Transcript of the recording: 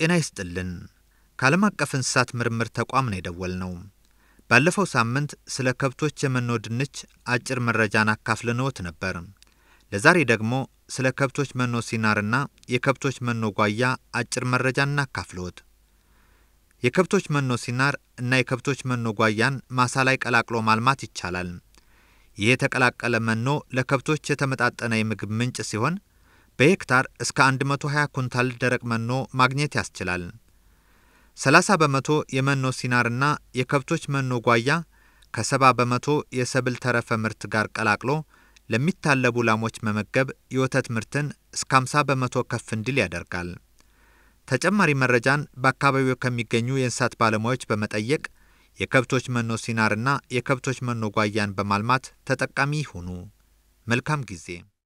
ጤና ይስጥልን። ከዓለም አቀፍ እንስሳት ምርምር ተቋም ነው የደወል ነው። ባለፈው ሳምንት ስለ ከብቶች የመኖ ድንች አጭር መረጃን አካፍልንዎት ነበር። ለዛሬ ደግሞ ስለ ከብቶች መኖ ሲናርና የከብቶች መኖ ጓያ አጭር መረጃ እናካፍልዎት። የከብቶች መኖ ሲናር እና የከብቶች መኖ ጓያን ማሳ ላይ ቀላቅሎ ማልማት ይቻላል። ይህ የተቀላቀለ መኖ ለከብቶች የተመጣጠነ የምግብ ምንጭ ሲሆን በሄክታር እስከ 120 ኩንታል ደረቅ መኖ ማግኘት ያስችላል። 30 በመቶ የመኖ ሲናርና የከብቶች መኖ ጓያ ከ70 በመቶ የሰብል ተረፈ ምርት ጋር ቀላቅሎ ለሚታለቡ ላሞች መመገብ የወተት ምርትን እስከ 50 በመቶ ከፍ እንዲል ያደርጋል። ተጨማሪ መረጃን በአካባቢው ከሚገኙ የእንስሳት ባለሙያዎች በመጠየቅ የከብቶች መኖ ሲናርና የከብቶች መኖ ጓያን በማልማት ተጠቃሚ ይሁኑ። መልካም ጊዜ